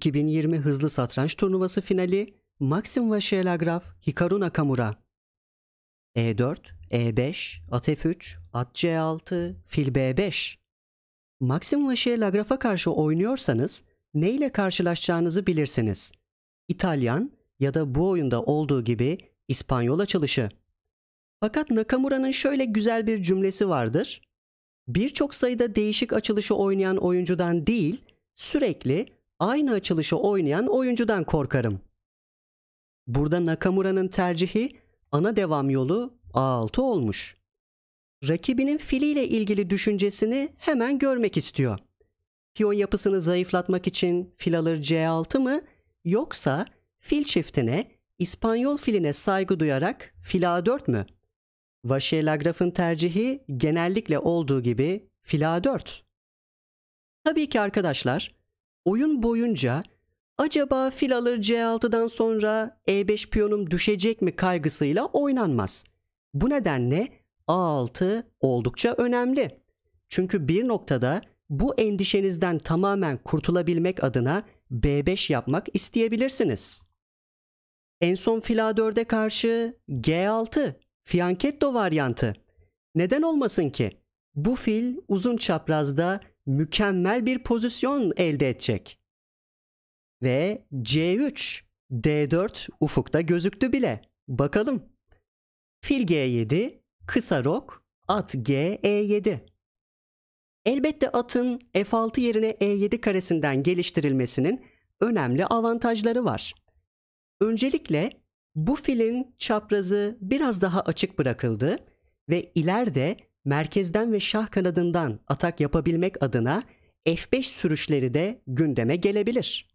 2020 Hızlı Satranç Turnuvası finali Maxim Vaşelagraf Hikaru Nakamura. E4, E5, at F3, at C6, fil B5. Maxim Vaşelagraf'a karşı oynuyorsanız neyle karşılaşacağınızı bilirsiniz. İtalyan ya da bu oyunda olduğu gibi İspanyol açılışı. Fakat Nakamura'nın şöyle güzel bir cümlesi vardır. Birçok sayıda değişik açılışı oynayan oyuncudan değil, sürekli aynı açılışı oynayan oyuncudan korkarım. Burada Nakamura'nın tercihi ana devam yolu A6 olmuş. Rakibinin filiyle ilgili düşüncesini hemen görmek istiyor. Piyon yapısını zayıflatmak için fil alır C6 mı yoksa fil çiftine İspanyol filine saygı duyarak fil A4 mü? Vache Lagraf'ın tercihi genellikle olduğu gibi fil A4. Tabii ki arkadaşlar oyun boyunca acaba fil alır C6'dan sonra E5 piyonum düşecek mi kaygısıyla oynanmaz. Bu nedenle A6 oldukça önemli. Çünkü bir noktada bu endişenizden tamamen kurtulabilmek adına B5 yapmak isteyebilirsiniz. En son fil A4'e karşı G6 fianchetto varyantı. Neden olmasın ki? Bu fil uzun çaprazda mükemmel bir pozisyon elde edecek. Ve C3, D4 ufukta gözüktü bile. Bakalım. Fil G7, kısa rok, at G, E7. Elbette atın F6 yerine E7 karesinden geliştirilmesinin önemli avantajları var. Öncelikle bu filin çaprazı biraz daha açık bırakıldı ve ileride merkezden ve şah kanadından atak yapabilmek adına F5 sürüşleri de gündeme gelebilir.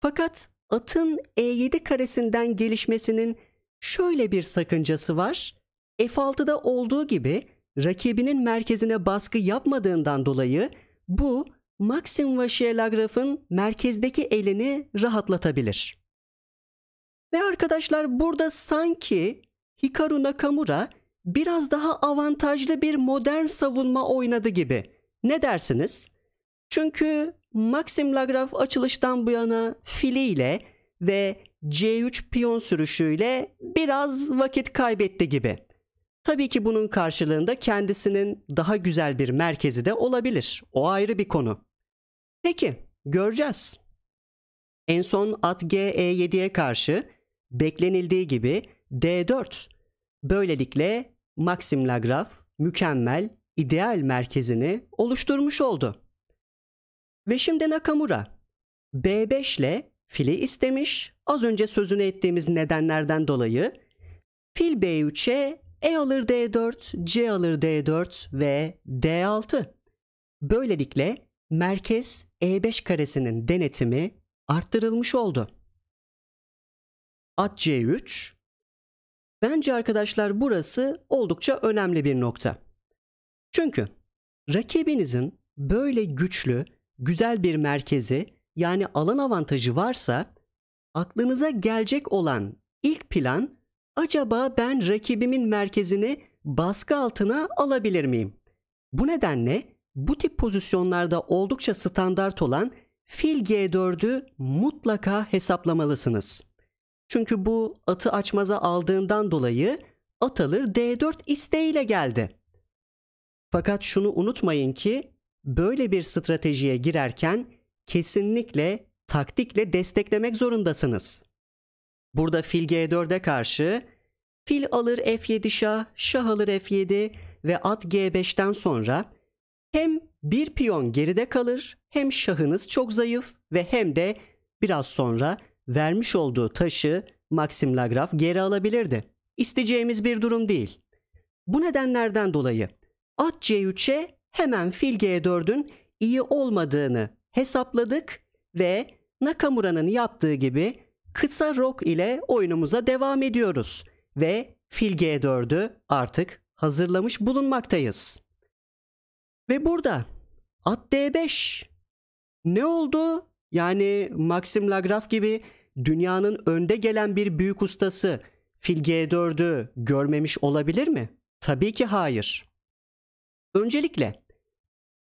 Fakat atın E7 karesinden gelişmesinin şöyle bir sakıncası var. F6'da olduğu gibi rakibinin merkezine baskı yapmadığından dolayı bu Maxim Vaşielagraf'ın merkezdeki elini rahatlatabilir. Ve arkadaşlar burada sanki Hikaru Nakamura biraz daha avantajlı bir modern savunma oynadı gibi. Ne dersiniz? Çünkü Maxim Lagraf açılıştan bu yana filiyle ve C3 piyon sürüşüyle biraz vakit kaybetti gibi. Tabii ki bunun karşılığında kendisinin daha güzel bir merkezi de olabilir. O ayrı bir konu. Peki, göreceğiz. En son at G E7'ye karşı beklenildiği gibi D4 Böylelikle Maxim Lagrave mükemmel ideal merkezini oluşturmuş oldu. Ve şimdi Nakamura B5 ile fili istemiş. Az önce sözünü ettiğimiz nedenlerden dolayı fil B3'e E alır D4, C alır D4 ve D6. Böylelikle merkez E5 karesinin denetimi arttırılmış oldu. At C3, Bence arkadaşlar burası oldukça önemli bir nokta. Çünkü rakibinizin böyle güçlü, güzel bir merkezi yani alan avantajı varsa aklınıza gelecek olan ilk plan acaba ben rakibimin merkezini baskı altına alabilir miyim? Bu nedenle bu tip pozisyonlarda oldukça standart olan fil G4'ü mutlaka hesaplamalısınız. Çünkü bu atı açmaza aldığından dolayı at alır D4 isteğiyle geldi. Fakat şunu unutmayın ki böyle bir stratejiye girerken kesinlikle taktikle desteklemek zorundasınız. Burada fil G4'e karşı fil alır F7 şah, şah alır F7 ve at G5'ten sonra hem bir piyon geride kalır hem şahınız çok zayıf ve hem de biraz sonra vermiş olduğu taşı Maxim Lagraf geri alabilirdi. İsteyeceğimiz bir durum değil. Bu nedenlerden dolayı at C3'e hemen fil G4'ün iyi olmadığını hesapladık ve Nakamura'nın yaptığı gibi kısa rok ile oyunumuza devam ediyoruz ve fil G4'ü artık hazırlamış bulunmaktayız. Ve burada at D5 ne oldu? Yani Maxim Lagrave gibi dünyanın önde gelen bir büyük ustası Fil G4'ü görmemiş olabilir mi? Tabii ki hayır. Öncelikle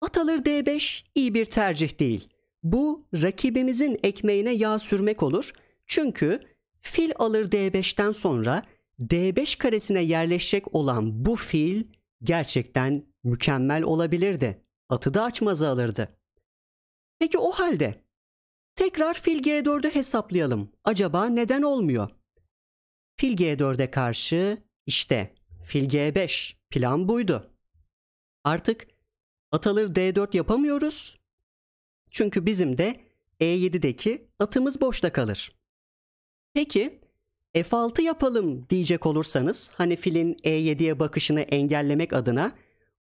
Atalır D5 iyi bir tercih değil. Bu rakibimizin ekmeğine yağ sürmek olur. Çünkü fil alır D5'ten sonra D5 karesine yerleşecek olan bu fil gerçekten mükemmel olabilirdi. Atı da açmaza alırdı. Peki o halde Tekrar fil G4'ü hesaplayalım. Acaba neden olmuyor? Fil G4'e karşı işte fil G5 plan buydu. Artık ataları D4 yapamıyoruz. Çünkü bizim de E7'deki atımız boşta kalır. Peki F6 yapalım diyecek olursanız hani filin E7'ye bakışını engellemek adına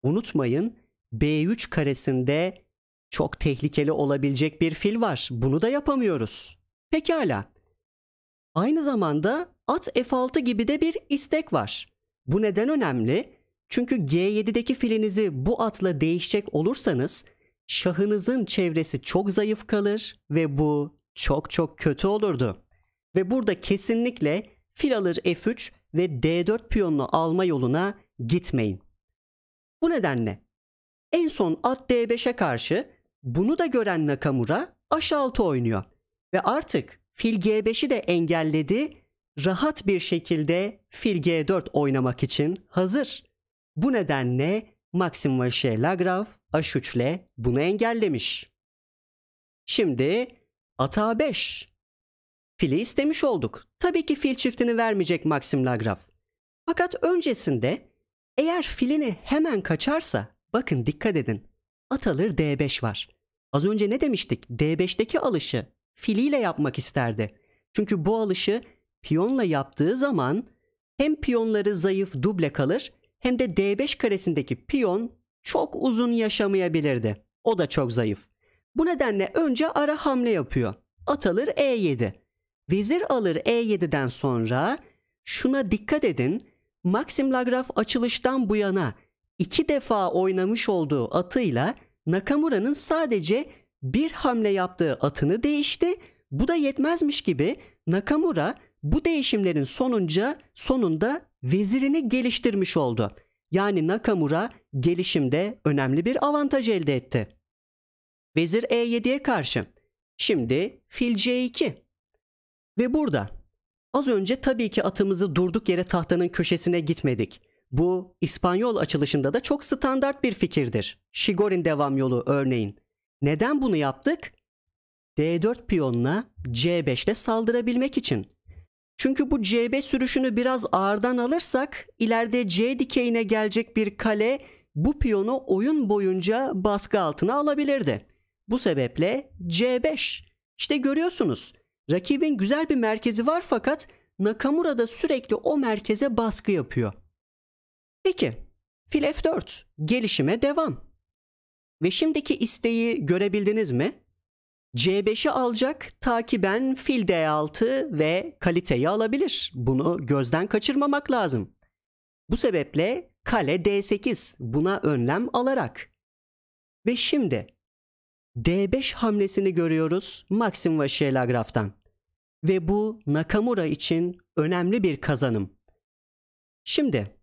unutmayın B3 karesinde çok tehlikeli olabilecek bir fil var. Bunu da yapamıyoruz. Pekala. Aynı zamanda at F6 gibi de bir istek var. Bu neden önemli? Çünkü G7'deki filinizi bu atla değişecek olursanız şahınızın çevresi çok zayıf kalır ve bu çok çok kötü olurdu. Ve burada kesinlikle fil alır F3 ve D4 piyonunu alma yoluna gitmeyin. Bu nedenle en son at D5'e karşı bunu da gören Nakamura aşaltı oynuyor. Ve artık fil G5'i de engelledi. Rahat bir şekilde fil G4 oynamak için hazır. Bu nedenle Maxim Vache Lagrave H3 ile bunu engellemiş. Şimdi at A5. Fili istemiş olduk. Tabii ki fil çiftini vermeyecek Maxim lagrav Fakat öncesinde eğer filini hemen kaçarsa bakın dikkat edin at alır D5 var. Az önce ne demiştik? D5'teki alışı filiyle yapmak isterdi. Çünkü bu alışı piyonla yaptığı zaman hem piyonları zayıf duble kalır hem de D5 karesindeki piyon çok uzun yaşamayabilirdi. O da çok zayıf. Bu nedenle önce ara hamle yapıyor. At alır E7. Vezir alır E7'den sonra şuna dikkat edin. Maxim Lagraf açılıştan bu yana iki defa oynamış olduğu atıyla Nakamura'nın sadece bir hamle yaptığı atını değişti. Bu da yetmezmiş gibi Nakamura bu değişimlerin sonunca sonunda vezirini geliştirmiş oldu. Yani Nakamura gelişimde önemli bir avantaj elde etti. Vezir E7'ye karşı. Şimdi fil C2. Ve burada az önce tabii ki atımızı durduk yere tahtanın köşesine gitmedik. Bu İspanyol açılışında da çok standart bir fikirdir. Shigorin devam yolu örneğin. Neden bunu yaptık? D4 piyonla C5'le saldırabilmek için. Çünkü bu C5 sürüşünü biraz ağırdan alırsak ileride C dikeyine gelecek bir kale bu piyonu oyun boyunca baskı altına alabilirdi. Bu sebeple C5. İşte görüyorsunuz rakibin güzel bir merkezi var fakat Nakamura da sürekli o merkeze baskı yapıyor. Peki fil F4 gelişime devam. Ve şimdiki isteği görebildiniz mi? C5'i alacak takiben fil D6 ve kaliteyi alabilir. Bunu gözden kaçırmamak lazım. Bu sebeple kale D8 buna önlem alarak. Ve şimdi D5 hamlesini görüyoruz Maxim Vaşela Graf'tan. Ve bu Nakamura için önemli bir kazanım. Şimdi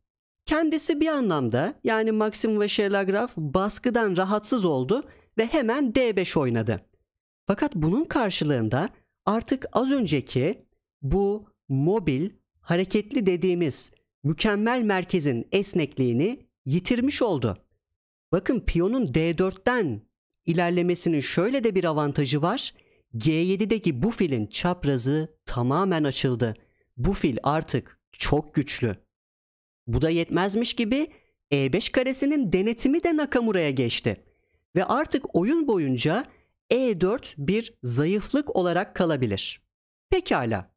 Kendisi bir anlamda yani Maxim ve Şelagraf baskıdan rahatsız oldu ve hemen D5 oynadı. Fakat bunun karşılığında artık az önceki bu mobil, hareketli dediğimiz mükemmel merkezin esnekliğini yitirmiş oldu. Bakın piyonun D4'ten ilerlemesinin şöyle de bir avantajı var. G7'deki bu filin çaprazı tamamen açıldı. Bu fil artık çok güçlü. Bu da yetmezmiş gibi E5 karesinin denetimi de Nakamura'ya geçti. Ve artık oyun boyunca E4 bir zayıflık olarak kalabilir. Pekala.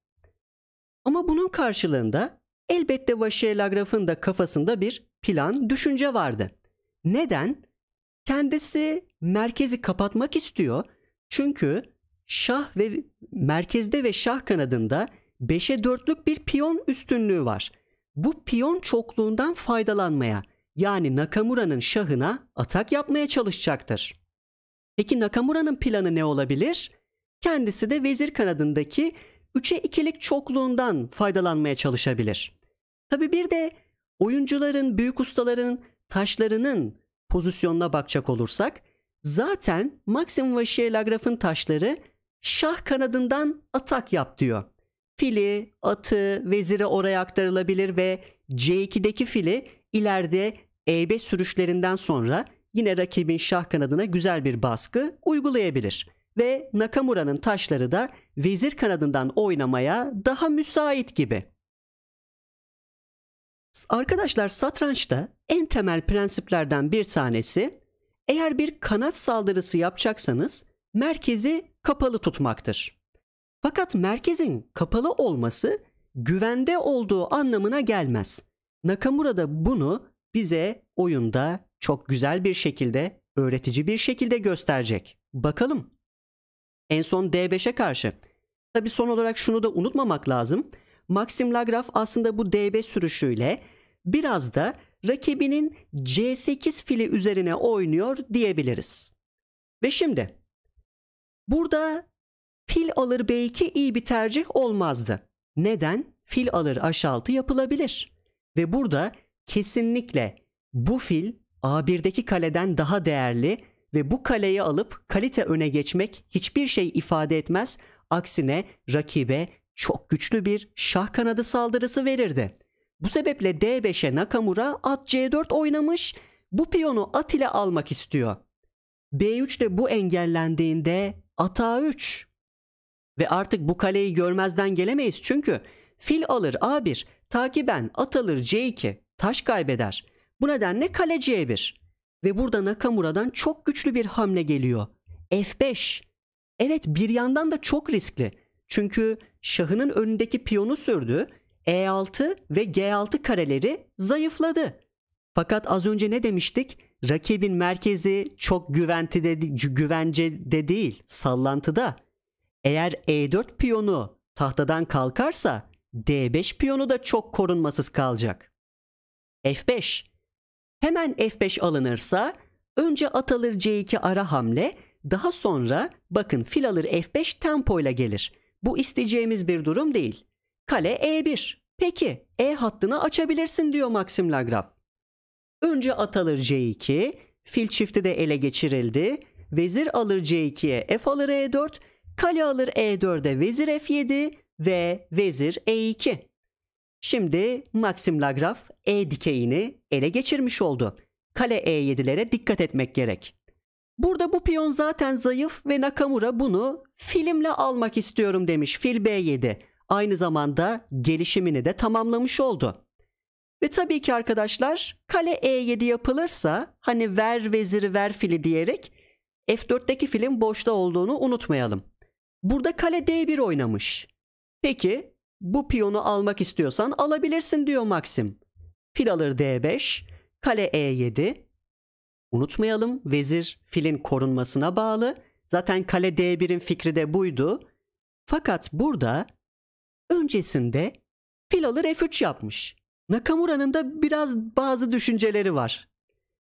Ama bunun karşılığında elbette Vaşielagraf'ın da kafasında bir plan, düşünce vardı. Neden? Kendisi merkezi kapatmak istiyor. Çünkü şah ve merkezde ve şah kanadında 5'e 4'lük bir piyon üstünlüğü var bu piyon çokluğundan faydalanmaya yani Nakamura'nın şahına atak yapmaya çalışacaktır. Peki Nakamura'nın planı ne olabilir? Kendisi de vezir kanadındaki 3'e 2'lik çokluğundan faydalanmaya çalışabilir. Tabi bir de oyuncuların, büyük ustaların taşlarının pozisyonuna bakacak olursak zaten Maxim Vachier Lagraf'ın taşları şah kanadından atak yap diyor fili, atı, veziri oraya aktarılabilir ve C2'deki fili ileride E5 sürüşlerinden sonra yine rakibin şah kanadına güzel bir baskı uygulayabilir. Ve Nakamura'nın taşları da vezir kanadından oynamaya daha müsait gibi. Arkadaşlar satrançta en temel prensiplerden bir tanesi eğer bir kanat saldırısı yapacaksanız merkezi kapalı tutmaktır. Fakat merkezin kapalı olması güvende olduğu anlamına gelmez. Nakamura da bunu bize oyunda çok güzel bir şekilde, öğretici bir şekilde gösterecek. Bakalım. En son D5'e karşı. Tabi son olarak şunu da unutmamak lazım. Maxim Lagraf aslında bu D5 sürüşüyle biraz da rakibinin C8 fili üzerine oynuyor diyebiliriz. Ve şimdi burada fil alır belki iyi bir tercih olmazdı. Neden? Fil alır aşaltı yapılabilir. Ve burada kesinlikle bu fil A1'deki kaleden daha değerli ve bu kaleyi alıp kalite öne geçmek hiçbir şey ifade etmez. Aksine rakibe çok güçlü bir şah kanadı saldırısı verirdi. Bu sebeple D5'e Nakamura at C4 oynamış, bu piyonu at ile almak istiyor. B3 de bu engellendiğinde at A3. Ve artık bu kaleyi görmezden gelemeyiz çünkü fil alır A1, takiben at alır C2, taş kaybeder. Bu nedenle kale C1. Ve burada Nakamura'dan çok güçlü bir hamle geliyor. F5. Evet bir yandan da çok riskli. Çünkü şahının önündeki piyonu sürdü. E6 ve G6 kareleri zayıfladı. Fakat az önce ne demiştik? Rakibin merkezi çok güventide, de değil, sallantıda. Eğer E4 piyonu tahtadan kalkarsa D5 piyonu da çok korunmasız kalacak. F5 Hemen F5 alınırsa önce at alır C2 ara hamle daha sonra bakın fil alır F5 tempoyla gelir. Bu isteyeceğimiz bir durum değil. Kale E1. Peki E hattını açabilirsin diyor Maxim Lagrave. Önce at alır C2, fil çifti de ele geçirildi. Vezir alır C2'ye F alır E4 Kale alır E4'e vezir F7 ve vezir E2. Şimdi Maxim Lagraf E dikeyini ele geçirmiş oldu. Kale E7'lere dikkat etmek gerek. Burada bu piyon zaten zayıf ve Nakamura bunu filmle almak istiyorum demiş fil B7. Aynı zamanda gelişimini de tamamlamış oldu. Ve tabii ki arkadaşlar kale E7 yapılırsa hani ver veziri ver fili diyerek F4'teki filin boşta olduğunu unutmayalım. Burada kale D1 oynamış. Peki bu piyonu almak istiyorsan alabilirsin diyor Maxim. Fil alır D5, kale E7. Unutmayalım vezir filin korunmasına bağlı. Zaten kale D1'in fikri de buydu. Fakat burada öncesinde fil alır F3 yapmış. Nakamura'nın da biraz bazı düşünceleri var.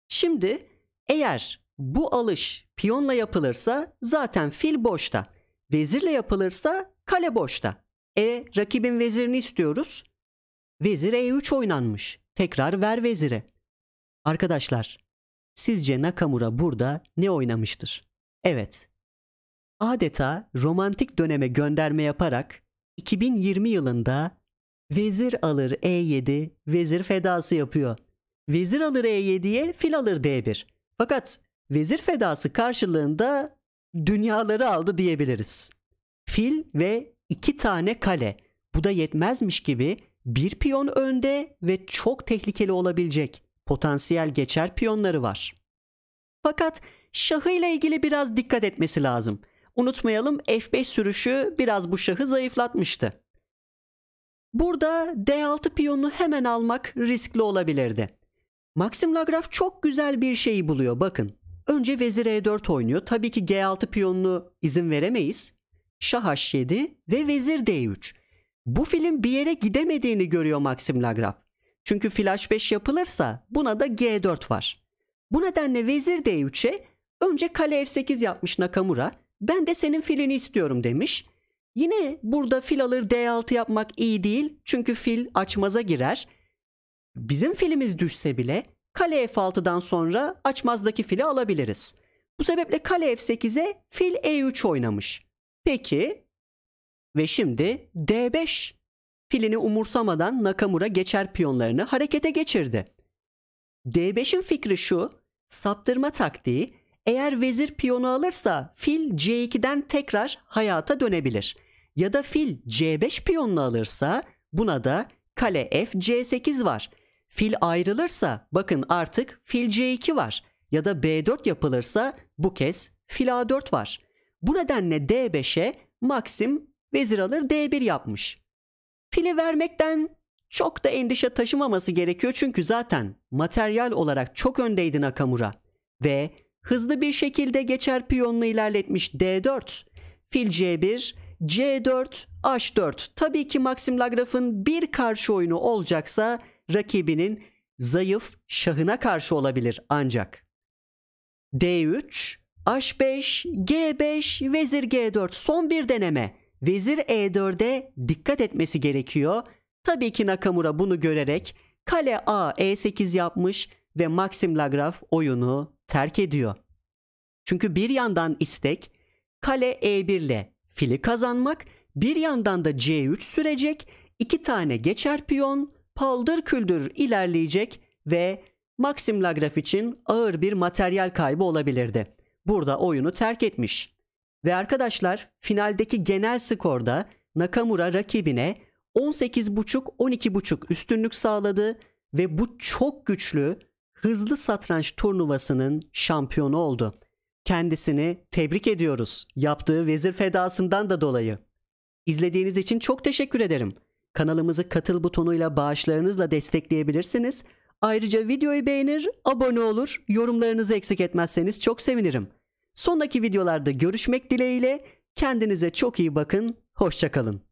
Şimdi eğer bu alış piyonla yapılırsa zaten fil boşta. Vezirle yapılırsa kale boşta. E rakibin vezirini istiyoruz. Vezir E3 oynanmış. Tekrar ver vezire. Arkadaşlar sizce Nakamura burada ne oynamıştır? Evet. Adeta romantik döneme gönderme yaparak 2020 yılında vezir alır E7, vezir fedası yapıyor. Vezir alır E7'ye fil alır D1. Fakat vezir fedası karşılığında dünyaları aldı diyebiliriz. Fil ve iki tane kale. Bu da yetmezmiş gibi bir piyon önde ve çok tehlikeli olabilecek potansiyel geçer piyonları var. Fakat şahı ile ilgili biraz dikkat etmesi lazım. Unutmayalım F5 sürüşü biraz bu şahı zayıflatmıştı. Burada D6 piyonunu hemen almak riskli olabilirdi. Maxim Lagraf çok güzel bir şeyi buluyor bakın. Önce vezir e4 oynuyor. Tabii ki g6 piyonunu izin veremeyiz. Şah h7 ve vezir d3. Bu filin bir yere gidemediğini görüyor Maxim Lagrave. Çünkü fil flash 5 yapılırsa buna da g4 var. Bu nedenle vezir d3'e önce kale f8 yapmış Nakamura. Ben de senin filini istiyorum demiş. Yine burada fil alır d6 yapmak iyi değil çünkü fil açmaza girer. Bizim filimiz düşse bile Kale F6'dan sonra açmazdaki fili alabiliriz. Bu sebeple kale F8'e fil E3 oynamış. Peki ve şimdi D5 filini umursamadan Nakamura geçer piyonlarını harekete geçirdi. D5'in fikri şu, saptırma taktiği eğer vezir piyonu alırsa fil C2'den tekrar hayata dönebilir. Ya da fil C5 piyonunu alırsa buna da kale F C8 var. Fil ayrılırsa bakın artık fil C2 var ya da B4 yapılırsa bu kez fil A4 var. Bu nedenle D5'e Maxim vezir alır D1 yapmış. Fili vermekten çok da endişe taşımaması gerekiyor çünkü zaten materyal olarak çok öndeydi Nakamura ve hızlı bir şekilde geçer piyonunu ilerletmiş D4. Fil C1, C4, H4. Tabii ki Maxim Lagraf'ın bir karşı oyunu olacaksa rakibinin zayıf şahına karşı olabilir ancak. D3, H5, G5, Vezir G4 son bir deneme. Vezir E4'e dikkat etmesi gerekiyor. Tabii ki Nakamura bunu görerek kale A E8 yapmış ve Maxim Lagraf oyunu terk ediyor. Çünkü bir yandan istek kale E1 ile fili kazanmak, bir yandan da C3 sürecek, iki tane geçer piyon, paldır küldür ilerleyecek ve Maxim Lagraf için ağır bir materyal kaybı olabilirdi. Burada oyunu terk etmiş. Ve arkadaşlar finaldeki genel skorda Nakamura rakibine 18.5-12.5 üstünlük sağladı ve bu çok güçlü hızlı satranç turnuvasının şampiyonu oldu. Kendisini tebrik ediyoruz yaptığı vezir fedasından da dolayı. İzlediğiniz için çok teşekkür ederim. Kanalımızı katıl butonuyla bağışlarınızla destekleyebilirsiniz. Ayrıca videoyu beğenir, abone olur, yorumlarınızı eksik etmezseniz çok sevinirim. Sonraki videolarda görüşmek dileğiyle kendinize çok iyi bakın, hoşçakalın.